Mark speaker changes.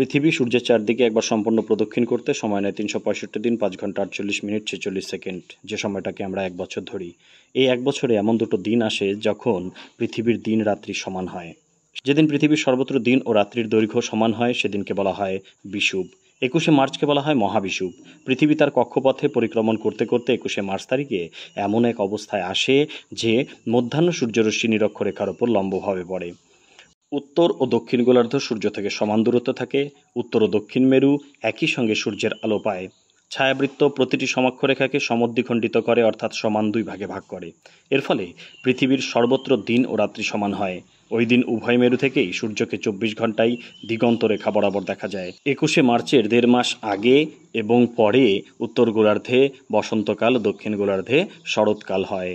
Speaker 1: পৃথিবী সূর্যের চারদিকে একবার সম্পূর্ণ প্রদক্ষিণ করতে সময় নেয় তিনশো পঁয়ষট্টি দিন পাঁচ ঘন্টা আটচল্লিশ মিনিট ছেচল্লিশ সেকেন্ড যে সময়টাকে আমরা এক বছর ধরি এই এক বছরে এমন দুটো দিন আসে যখন পৃথিবীর দিন রাত্রি সমান হয় যেদিন পৃথিবীর সর্বত্র দিন ও রাত্রির দৈর্ঘ্য সমান হয় সেদিনকে বলা হয় বিষুব একুশে মার্চকে বলা হয় মহাবিষুব পৃথিবী তার কক্ষপথে পরিক্রমণ করতে করতে একুশে মার্চ তারিখে এমন এক অবস্থায় আসে যে মধ্যাহ্ন সূর্যরশ্মি নিরক্ষরেখার ওপর লম্বভাবে পড়ে উত্তর ও দক্ষিণ গোলার্ধ সূর্য থেকে সমান দূরত্বে থাকে উত্তর ও দক্ষিণ মেরু একই সঙ্গে সূর্যের আলো পায় ছায়াবৃত্ত প্রতিটি সমাক্ষরেখাকে সমদ্বিখণ্ডিত করে অর্থাৎ সমান দুই ভাগে ভাগ করে এর ফলে পৃথিবীর সর্বত্র দিন ও রাত্রি সমান হয় ওই দিন উভয় মেরু থেকেই সূর্যকে চব্বিশ ঘন্টায় দিগন্ত রেখা বরাবর দেখা যায় একুশে মার্চের দেড় মাস আগে এবং পরে উত্তর গোলার্ধে বসন্তকাল দক্ষিণ গোলার্ধে শরৎকাল হয়